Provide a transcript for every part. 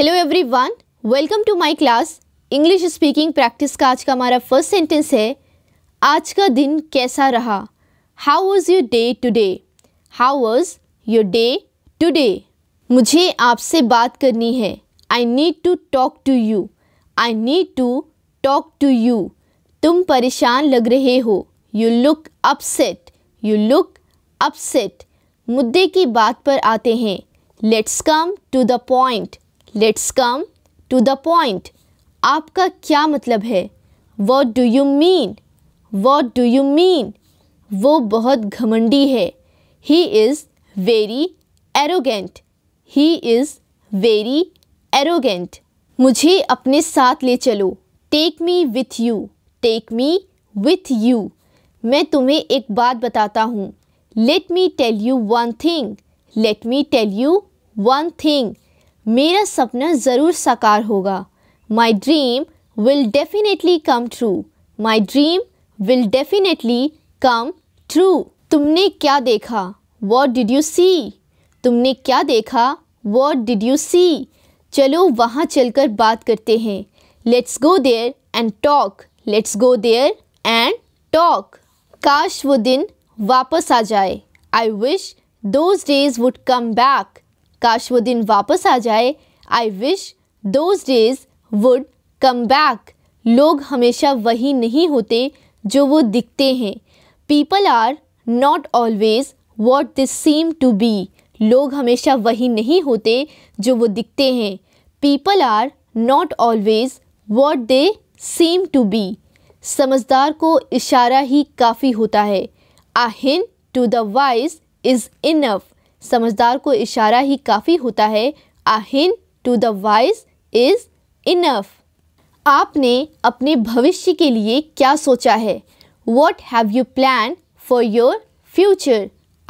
hello everyone welcome to my class English speaking practice का आज का हमारा फर्स्ट सेंटेंस है आज का दिन कैसा रहा how was your day today how was your day today मुझे आपसे बात करनी है I need to talk to you I need to talk to you तुम परेशान लग रहे हो you look upset you look upset मुद्दे की बात पर आते हैं let's come to the point let's come to the point आपका क्या मतलब है what do you mean what do you mean वो बहुत घमंडी है he is very arrogant he is very arrogant मुझे अपने साथ ले चलो take me with you take me with you मैं तुम्हें एक बात बताता हूँ let me tell you one thing let me tell you one thing मेरा सपना ज़रूर साकार होगा my dream will definitely come true my dream will definitely come true तुमने क्या देखा वॉट डिड यू सी तुमने क्या देखा वॉट डिड यू सी चलो वहाँ चलकर बात करते हैं let's go there and talk let's go there and talk काश वो दिन वापस आ जाए I wish those days would come back काश वो दिन वापस आ जाए I wish those days would come back लोग हमेशा वही नहीं होते जो वो दिखते हैं people are not always what this seem to be लोग हमेशा वही नहीं होते जो वो दिखते हैं people are not always what they seem to be समझदार को इशारा ही काफ़ी होता है a hint to the wise is enough समझदार को इशारा ही काफ़ी होता है a hint to the wise is enough आपने अपने भविष्य के लिए क्या सोचा है what have you plan for your future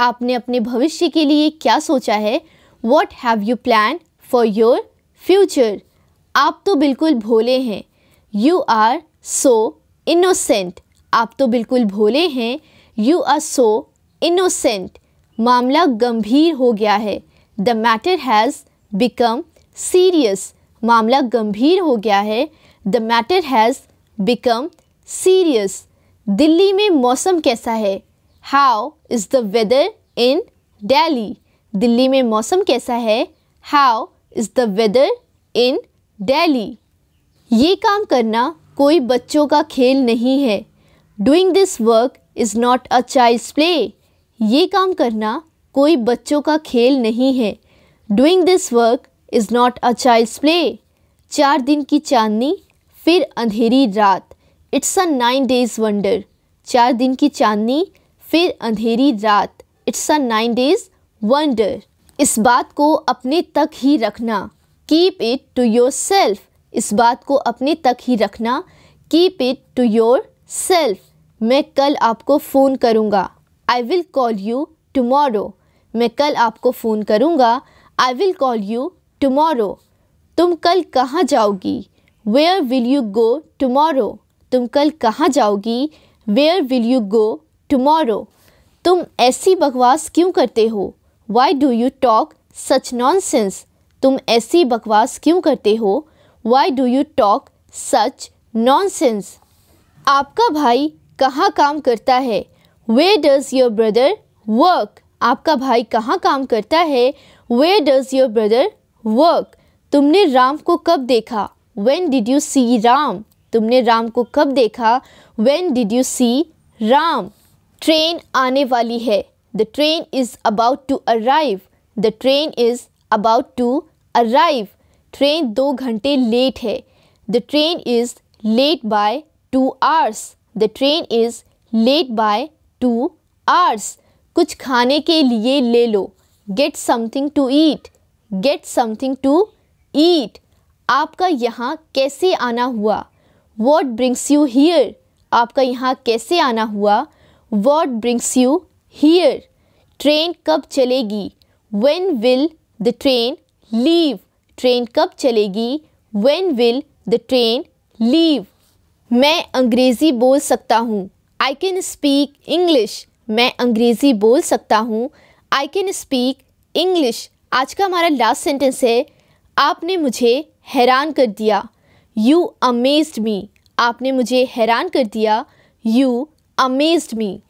आपने अपने भविष्य के लिए क्या सोचा है what have you plan for your future आप तो बिल्कुल भोले हैं यू आर सो इनोसेंट आप तो बिल्कुल भोले हैं यू आर सो इनोसेंट मामला गंभीर हो गया है the matter has become serious मामला गंभीर हो गया है the matter has become serious Delhi में मौसम कैसा है how is the weather in Delhi Delhi में मौसम कैसा है how is the weather in Delhi ये काम करना कोई बच्चों का खेल नहीं है doing this work is not a child's play ये काम करना कोई बच्चों का खेल नहीं है doing this work is not a child's play चार दिन की चांदनी फिर अंधेरी रात it's a nine days wonder चार दिन की चांदनी फिर अंधेरी रात it's a nine days wonder इस बात को अपने तक ही रखना keep it to your self इस बात को अपने तक ही रखना keep it to your self मैं कल आपको फ़ोन करूँगा I will call you tomorrow मैं कल आपको फ़ोन करूँगा I will call you tomorrow तुम कल कहाँ जाओगी where will you go tomorrow तुम कल कहाँ जाओगी where will you go tomorrow तुम ऐसी बकवास क्यों करते हो why do you talk such nonsense तुम ऐसी बकवास क्यों करते हो why do you talk such nonsense आपका भाई कहाँ काम करता है where does your brother work आपका भाई कहाँ काम करता है where does your brother work तुमने राम को कब देखा when did you see Ram तुमने राम को कब देखा when did you see Ram train आने वाली है the train is about to arrive the train is about to arrive train दो घंटे लेट है the train is late by two hours the train is late by two hours कुछ खाने के लिए ले लो get something to eat get something to eat आपका यहाँ कैसे आना हुआ वॉट ब्रिंग्स यू हीयर आपका यहाँ कैसे आना हुआ what brings you here train कब चलेगी when will the train leave train कब चलेगी when will the train leave मैं अंग्रेज़ी बोल सकता हूँ आई कैन स्पीक इंग्लिश मैं अंग्रेज़ी बोल सकता हूँ आई कैन स्पीक इंग्लिश आज का हमारा लास्ट सेंटेंस है आपने मुझे हैरान कर दिया यू अमेज्ड मी आपने मुझे हैरान कर दिया यू अमेज्ड मी